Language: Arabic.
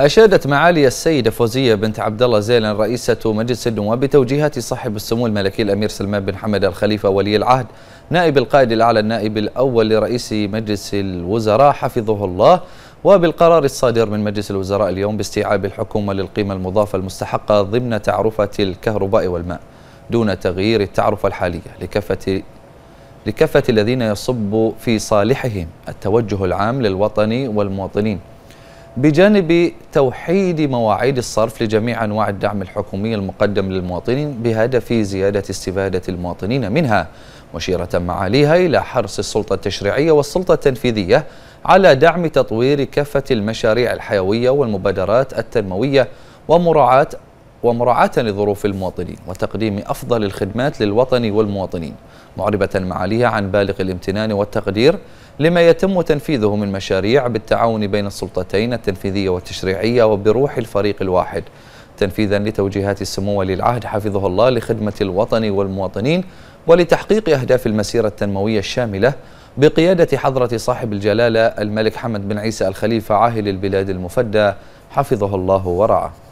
أشادت معالي السيدة فوزية بنت عبد الله زيلن رئيسة مجلس النواب بتوجيهات صاحب السمو الملكي الأمير سلمان بن حمد الخليفة ولي العهد نائب القائد الأعلى النائب الأول لرئيس مجلس الوزراء حفظه الله وبالقرار الصادر من مجلس الوزراء اليوم باستيعاب الحكومة للقيمة المضافة المستحقة ضمن تعرفة الكهرباء والماء دون تغيير التعرفة الحالية لكافة لكافة الذين يصب في صالحهم التوجه العام للوطن والمواطنين بجانب توحيد مواعيد الصرف لجميع أنواع الدعم الحكومي المقدم للمواطنين بهدف زيادة استفادة المواطنين منها مشيرة معاليها إلى حرص السلطة التشريعية والسلطة التنفيذية على دعم تطوير كافة المشاريع الحيوية والمبادرات التنموية ومراعاة ومراعاة لظروف المواطنين وتقديم أفضل الخدمات للوطن والمواطنين معربة معاليها عن بالغ الامتنان والتقدير لما يتم تنفيذه من مشاريع بالتعاون بين السلطتين التنفيذية والتشريعية وبروح الفريق الواحد تنفيذا لتوجيهات السمو ولي العهد حفظه الله لخدمة الوطن والمواطنين ولتحقيق أهداف المسيرة التنموية الشاملة بقيادة حضرة صاحب الجلالة الملك حمد بن عيسى الخليفة عاهل البلاد المفدى حفظه الله ورعاه